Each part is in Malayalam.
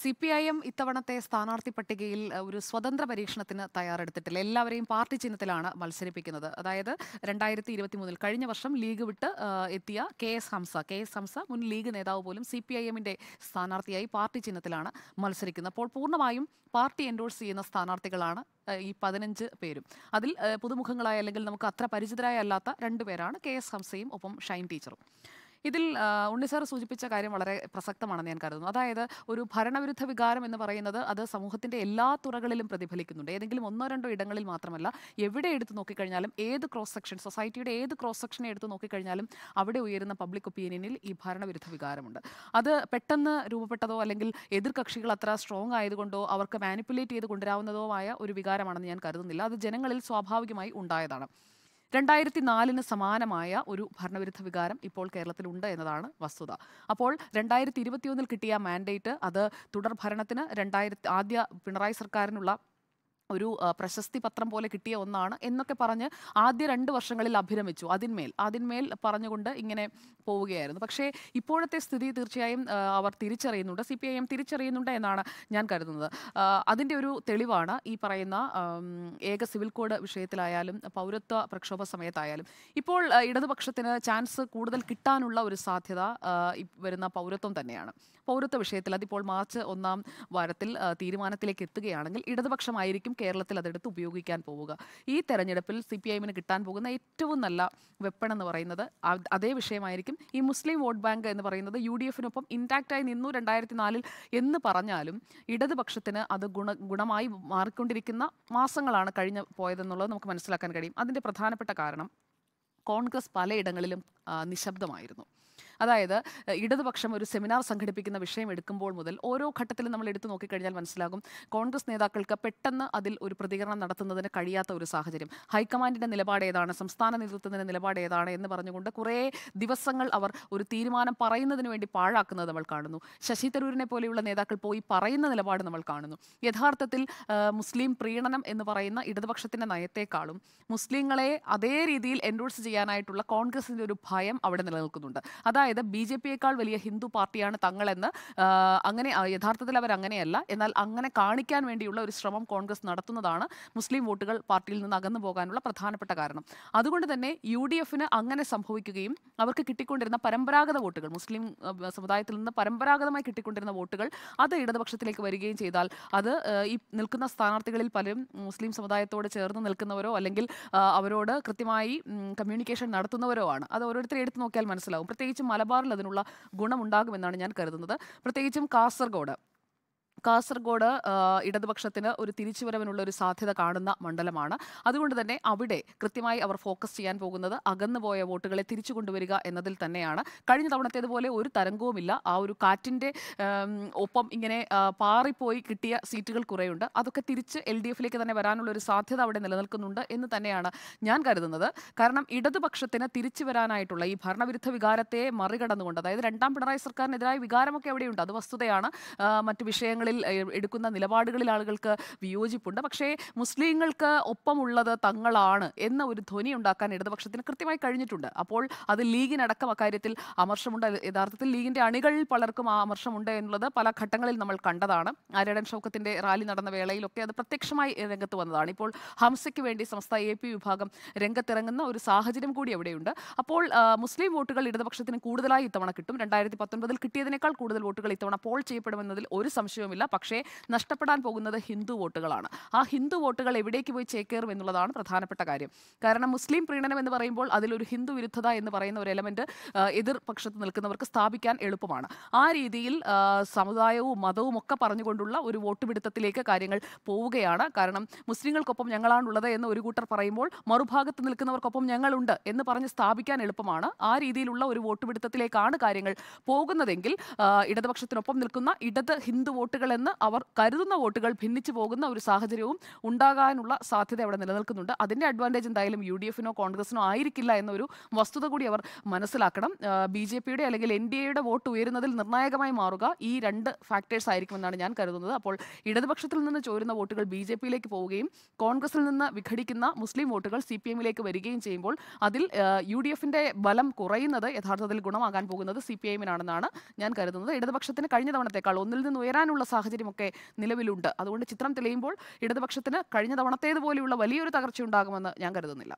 സി പി ഐ എം ഇത്തവണത്തെ സ്ഥാനാർത്ഥി പട്ടികയിൽ ഒരു സ്വതന്ത്ര പരീക്ഷണത്തിന് തയ്യാറെടുത്തിട്ടില്ല എല്ലാവരെയും പാർട്ടി ചിഹ്നത്തിലാണ് മത്സരിപ്പിക്കുന്നത് അതായത് രണ്ടായിരത്തി ഇരുപത്തി മൂന്നിൽ കഴിഞ്ഞ വർഷം ലീഗ് വിട്ട് എത്തിയ K S Hamsa K S Hamsa മുൻ ലീഗ് നേതാവ് പോലും സി പി ഐ എമ്മിൻ്റെ സ്ഥാനാർത്ഥിയായി പാർട്ടി ചിഹ്നത്തിലാണ് മത്സരിക്കുന്നത് അപ്പോൾ പൂർണ്ണമായും പാർട്ടി എൻഡോഴ്സ് ചെയ്യുന്ന സ്ഥാനാർത്ഥികളാണ് ഈ പതിനഞ്ച് പേരും അതിൽ പുതുമുഖങ്ങളായ അല്ലെങ്കിൽ നമുക്ക് അത്ര പരിചിതരായ അല്ലാത്ത രണ്ടുപേരാണ് കെ എസ് ഹംസയും ഒപ്പം ഷൈൻ ടീച്ചറും ഇതിൽ ഉണ്ണി സാർ സൂചിപ്പിച്ച കാര്യം വളരെ പ്രസക്തമാണെന്ന് ഞാൻ കരുതുന്നു അതായത് ഒരു ഭരണവിരുദ്ധ വികാരം എന്ന് പറയുന്നത് അത് സമൂഹത്തിന്റെ എല്ലാ തുറകളിലും പ്രതിഫലിക്കുന്നുണ്ട് ഏതെങ്കിലും ഒന്നോ രണ്ടോ ഇടങ്ങളിൽ മാത്രമല്ല എവിടെ എടുത്തു നോക്കിക്കഴിഞ്ഞാലും ഏത് ക്രോസ് സെക്ഷൻ സൊസൈറ്റിയുടെ ഏത് ക്രോസ് സെക്ഷനെ എടുത്തു നോക്കിക്കഴിഞ്ഞാലും അവിടെ ഉയരുന്ന പബ്ലിക് ഒപ്പീനിയനിൽ ഈ ഭരണവിരുദ്ധ വികാരമുണ്ട് അത് പെട്ടെന്ന് രൂപപ്പെട്ടതോ അല്ലെങ്കിൽ എതിർകക്ഷികൾ അത്ര സ്ട്രോങ് ആയതുകൊണ്ടോ അവർക്ക് മാനിപ്പുലേറ്റ് ചെയ്ത് കൊണ്ടുവരാവുന്നതോ ആയ ഒരു വികാരമാണെന്ന് ഞാൻ കരുതുന്നില്ല അത് ജനങ്ങളിൽ സ്വാഭാവികമായി ഉണ്ടായതാണ് രണ്ടായിരത്തി നാലിന് സമാനമായ ഒരു ഭരണവിരുദ്ധ വികാരം ഇപ്പോൾ കേരളത്തിലുണ്ട് എന്നതാണ് വസ്തുത അപ്പോൾ രണ്ടായിരത്തി ഇരുപത്തിയൊന്നിൽ കിട്ടിയ മാൻഡേറ്റ് അത് തുടർഭരണത്തിന് രണ്ടായിരത്തി ആദ്യ പിണറായി സർക്കാരിനുള്ള ഒരു പ്രശസ്തി പത്രം പോലെ കിട്ടിയ ഒന്നാണ് എന്നൊക്കെ പറഞ്ഞ് ആദ്യ രണ്ട് വർഷങ്ങളിൽ അഭിരമിച്ചു അതിന്മേൽ അതിന്മേൽ പറഞ്ഞുകൊണ്ട് ഇങ്ങനെ പോവുകയായിരുന്നു പക്ഷേ ഇപ്പോഴത്തെ സ്ഥിതി തീർച്ചയായും അവർ തിരിച്ചറിയുന്നുണ്ട് സി പി ഐ എം തിരിച്ചറിയുന്നുണ്ട് എന്നാണ് ഞാൻ കരുതുന്നത് അതിൻ്റെ ഒരു തെളിവാണ് ഈ പറയുന്ന ഏക സിവിൽ കോഡ് വിഷയത്തിലായാലും പൗരത്വ പ്രക്ഷോഭ സമയത്തായാലും ഇപ്പോൾ ഇടതുപക്ഷത്തിന് ചാൻസ് കൂടുതൽ കിട്ടാനുള്ള ഒരു സാധ്യത വരുന്ന പൗരത്വം തന്നെയാണ് പൗരത്വ വിഷയത്തിൽ അതിപ്പോൾ മാർച്ച് ഒന്നാം വാരത്തിൽ തീരുമാനത്തിലേക്ക് എത്തുകയാണെങ്കിൽ ഇടതുപക്ഷമായിരിക്കും കേരളത്തിൽ അതെടുത്ത് ഉപയോഗിക്കാൻ പോവുക ഈ തെരഞ്ഞെടുപ്പിൽ സി പി ഐഎമ്മിന് കിട്ടാൻ പോകുന്ന ഏറ്റവും നല്ല വെപ്പൺ എന്ന് പറയുന്നത് അതേ വിഷയമായിരിക്കും ഈ മുസ്ലിം വോട്ട് ബാങ്ക് എന്ന് പറയുന്നത് യു ഡി എഫിനൊപ്പം ഇൻടാക്റ്റായി നിന്നു രണ്ടായിരത്തി നാലിൽ എന്ന് പറഞ്ഞാലും ഇടതുപക്ഷത്തിന് അത് ഗുണ ഗുണമായി മാറിക്കൊണ്ടിരിക്കുന്ന മാസങ്ങളാണ് കഴിഞ്ഞ് പോയതെന്നുള്ളത് നമുക്ക് മനസ്സിലാക്കാൻ കഴിയും അതിൻ്റെ പ്രധാനപ്പെട്ട കാരണം കോൺഗ്രസ് പലയിടങ്ങളിലും നിശബ്ദമായിരുന്നു അതായത് ഇടതുപക്ഷം ഒരു സെമിനാർ സംഘടിപ്പിക്കുന്ന വിഷയം എടുക്കുമ്പോൾ മുതൽ ഓരോ ഘട്ടത്തിലും നമ്മൾ എടുത്തു നോക്കിക്കഴിഞ്ഞാൽ മനസ്സിലാകും കോൺഗ്രസ് നേതാക്കൾക്ക് പെട്ടെന്ന് അതിൽ ഒരു പ്രതികരണം നടത്തുന്നതിന് കഴിയാത്ത ഒരു സാഹചര്യം ഹൈക്കമാൻഡിൻ്റെ നിലപാട് ഏതാണ് സംസ്ഥാന നേതൃത്വത്തിൻ്റെ നിലപാട് ഏതാണ് എന്ന് പറഞ്ഞുകൊണ്ട് കുറേ ദിവസങ്ങൾ അവർ ഒരു തീരുമാനം പറയുന്നതിന് വേണ്ടി പാഴാക്കുന്നത് നമ്മൾ കാണുന്നു ശശി തരൂരിനെ പോലെയുള്ള നേതാക്കൾ പോയി പറയുന്ന നിലപാട് നമ്മൾ കാണുന്നു യഥാർത്ഥത്തിൽ മുസ്ലിം പ്രീണനം എന്ന് പറയുന്ന ഇടതുപക്ഷത്തിൻ്റെ നയത്തെക്കാളും മുസ്ലിങ്ങളെ അതേ രീതിയിൽ എൻഡോഴ്സ് ചെയ്യാനായിട്ടുള്ള കോൺഗ്രസിൻ്റെ ഒരു ഭയം അവിടെ നിലനിൽക്കുന്നുണ്ട് അതായത് അതായത് ബി ജെ പിയേക്കാൾ വലിയ ഹിന്ദു പാർട്ടിയാണ് തങ്ങളെന്ന് അങ്ങനെ യഥാർത്ഥത്തിൽ അവർ അങ്ങനെയല്ല എന്നാൽ അങ്ങനെ കാണിക്കാൻ വേണ്ടിയുള്ള ഒരു ശ്രമം കോൺഗ്രസ് നടത്തുന്നതാണ് മുസ്ലിം വോട്ടുകൾ പാർട്ടിയിൽ നിന്ന് അകന്നു പോകാനുള്ള പ്രധാനപ്പെട്ട കാരണം അതുകൊണ്ട് തന്നെ യു ഡി എഫിന് അങ്ങനെ സംഭവിക്കുകയും അവർക്ക് കിട്ടിക്കൊണ്ടിരുന്ന പരമ്പരാഗത വോട്ടുകൾ മുസ്ലിം സമുദായത്തിൽ നിന്ന് പരമ്പരാഗതമായി കിട്ടിക്കൊണ്ടിരുന്ന വോട്ടുകൾ അത് ഇടതുപക്ഷത്തിലേക്ക് വരികയും ചെയ്താൽ അത് ഈ നിൽക്കുന്ന സ്ഥാനാർത്ഥികളിൽ പലരും മുസ്ലിം സമുദായത്തോട് ചേർന്ന് നിൽക്കുന്നവരോ അല്ലെങ്കിൽ അവരോട് കൃത്യമായി കമ്മ്യൂണിക്കേഷൻ നടത്തുന്നവരോ ആണ് അത് ഓരോരുത്തരെ എടുത്തു നോക്കിയാൽ മനസ്സിലാവും പ്രത്യേകിച്ച് മലബാറിൽ അതിനുള്ള ഗുണമുണ്ടാകുമെന്നാണ് ഞാൻ കരുതുന്നത് പ്രത്യേകിച്ചും കാസർഗോഡ് കാസർഗോഡ് ഇടതുപക്ഷത്തിന് ഒരു തിരിച്ചുവരവിനുള്ള ഒരു സാധ്യത കാണുന്ന മണ്ഡലമാണ് അതുകൊണ്ട് തന്നെ അവിടെ കൃത്യമായി അവർ ഫോക്കസ് ചെയ്യാൻ പോകുന്നത് അകന്നുപോയ വോട്ടുകളെ തിരിച്ചു കൊണ്ടുവരിക എന്നതിൽ തന്നെയാണ് കഴിഞ്ഞ തവണത്തേതുപോലെ ഒരു തരംഗവുമില്ല ആ ഒരു കാറ്റിൻ്റെ ഒപ്പം ഇങ്ങനെ പാറിപ്പോയി കിട്ടിയ സീറ്റുകൾ കുറേയുണ്ട് അതൊക്കെ തിരിച്ച് എൽ ഡി എഫിലേക്ക് തന്നെ വരാനുള്ള ഒരു സാധ്യത അവിടെ നിലനിൽക്കുന്നുണ്ട് എന്ന് തന്നെയാണ് ഞാൻ കരുതുന്നത് കാരണം ഇടതുപക്ഷത്തിന് തിരിച്ചു വരാനായിട്ടുള്ള ഈ ഭരണവിരുദ്ധ വികാരത്തെ മറികടന്നുകൊണ്ട് അതായത് രണ്ടാം പിണറായി സർക്കാരിനെതിരായ വികാരമൊക്കെ അവിടെയുണ്ട് അത് വസ്തുതയാണ് മറ്റ് വിഷയങ്ങൾ നിലപാടുകളിൽ എടുക്കുന്ന നിലപാടുകളിൽ ആളുകൾക്ക് വിയോജിപ്പുണ്ട് പക്ഷേ മുസ്ലിങ്ങൾക്ക് ഒപ്പമുള്ളത് തങ്ങളാണ് എന്ന ഒരു ധ്വനി ഉണ്ടാക്കാൻ ഇടതുപക്ഷത്തിന് കൃത്യമായി കഴിഞ്ഞിട്ടുണ്ട് അപ്പോൾ അത് ലീഗിനടക്കം അക്കാര്യത്തിൽ അമർഷമുണ്ട് യഥാർത്ഥത്തിൽ ലീഗിന്റെ അണികൾ പലർക്കും ആ അമർഷമുണ്ട് എന്നുള്ളത് പല ഘട്ടങ്ങളിൽ നമ്മൾ കണ്ടതാണ് ആര്യടൻ ഷൗക്കത്തിന്റെ റാലി നടന്ന വേളയിലൊക്കെ അത് പ്രത്യക്ഷമായി രംഗത്ത് വന്നതാണ് ഇപ്പോൾ ഹംസയ്ക്ക് വേണ്ടി സംസ്ഥ എ പി വിഭാഗം രംഗത്തിറങ്ങുന്ന ഒരു സാഹചര്യം കൂടി അവിടെയുണ്ട് അപ്പോൾ മുസ്ലിം വോട്ടുകൾ ഇടതുപക്ഷത്തിന് കൂടുതലായി ഇത്തവണ കിട്ടും രണ്ടായിരത്തി പത്തൊൻപതിൽ കിട്ടിയതിനേക്കാൾ കൂടുതൽ വോട്ടുകൾ ഇത്തവണ പോൾ ചെയ്യപ്പെടുമെന്നതിൽ ഒരു സംശയവുമില്ല നഷ്ടപ്പെടില്ല പക്ഷേ നഷ്ടപ്പെടാൻ പോകുന്നത് ഹിന്ദു വോട്ടുകളാണ് ആ ഹിന്ദു വോട്ടുകൾ എവിടേക്ക് പോയി ചേക്കേറും എന്നുള്ളതാണ് പ്രധാനപ്പെട്ട കാര്യം കാരണം മുസ്ലിം പ്രീണനം എന്ന് പറയുമ്പോൾ അതിലൊരു ഹിന്ദു വിരുദ്ധത എന്ന് പറയുന്ന ഒരു എലമെന്റ് എതിർ പക്ഷത്ത് നിൽക്കുന്നവർക്ക് സ്ഥാപിക്കാൻ എളുപ്പമാണ് ആ രീതിയിൽ സമുദായവും മതവും ഒക്കെ പറഞ്ഞുകൊണ്ടുള്ള ഒരു വോട്ടുപിടുത്തത്തിലേക്ക് കാര്യങ്ങൾ പോവുകയാണ് കാരണം മുസ്ലിങ്ങൾക്കൊപ്പം ഞങ്ങളാണുള്ളത് എന്ന് ഒരു കൂട്ടർ പറയുമ്പോൾ മറുഭാഗത്ത് നിൽക്കുന്നവർക്കൊപ്പം ഞങ്ങളുണ്ട് എന്ന് പറഞ്ഞ് സ്ഥാപിക്കാൻ എളുപ്പമാണ് ആ രീതിയിലുള്ള ഒരു വോട്ടുപിടുത്തത്തിലേക്കാണ് കാര്യങ്ങൾ പോകുന്നതെങ്കിൽ ഇടതുപക്ഷത്തിനൊപ്പം നിൽക്കുന്ന ഇടത് ഹിന്ദു വോട്ടുകൾ വോട്ടുകളെന്ന് അവർ കരുതുന്ന വോട്ടുകൾ ഭിന്നിച്ചു പോകുന്ന ഒരു സാഹചര്യവും ഉണ്ടാകാനുള്ള സാധ്യത അവിടെ നിലനിൽക്കുന്നുണ്ട് അതിൻ്റെ അഡ്വാൻറ്റേജ് എന്തായാലും യു ഡി എഫിനോ കോൺഗ്രസിനോ ആയിരിക്കില്ല എന്നൊരു വസ്തുത കൂടി അവർ മനസ്സിലാക്കണം ബി ജെ പിയുടെ അല്ലെങ്കിൽ എൻ ഡി എയുടെ വോട്ട് ഉയരുന്നതിൽ നിർണായകമായി മാറുക ഈ രണ്ട് ഫാക്ടേഴ്സ് ആയിരിക്കുമെന്നാണ് ഞാൻ കരുതുന്നത് അപ്പോൾ ഇടതുപക്ഷത്തിൽ നിന്ന് ചോരുന്ന വോട്ടുകൾ ബി ജെ പിയിലേക്ക് പോവുകയും കോൺഗ്രസിൽ നിന്ന് വിഘടിക്കുന്ന മുസ്ലിം വോട്ടുകൾ സി പി എമ്മിലേക്ക് വരികയും ചെയ്യുമ്പോൾ അതിൽ യു ഡി എഫിൻ്റെ ബലം കുറയുന്നത് യഥാർത്ഥത്തിൽ ഗുണമാകാൻ പോകുന്നത് സി പി ഐ എമ്മിനാണെന്നാണ് ഞാൻ കരുതുന്നത് ഇടതുപക്ഷത്തിന് കഴിഞ്ഞ തവണത്തേക്കാൾ ഒന്നിൽ നിന്ന് ഉയരാനുള്ള സാഹചര്യമൊക്കെ നിലവിലുണ്ട് അതുകൊണ്ട് ചിത്രം തെളിയുമ്പോൾ ഇടതുപക്ഷത്തിന് കഴിഞ്ഞ തവണത്തേതുപോലെയുള്ള വലിയൊരു ഉണ്ടാകുമെന്ന് ഞാൻ കരുതുന്നില്ല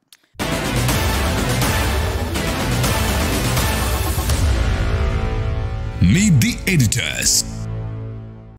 Meet the editors.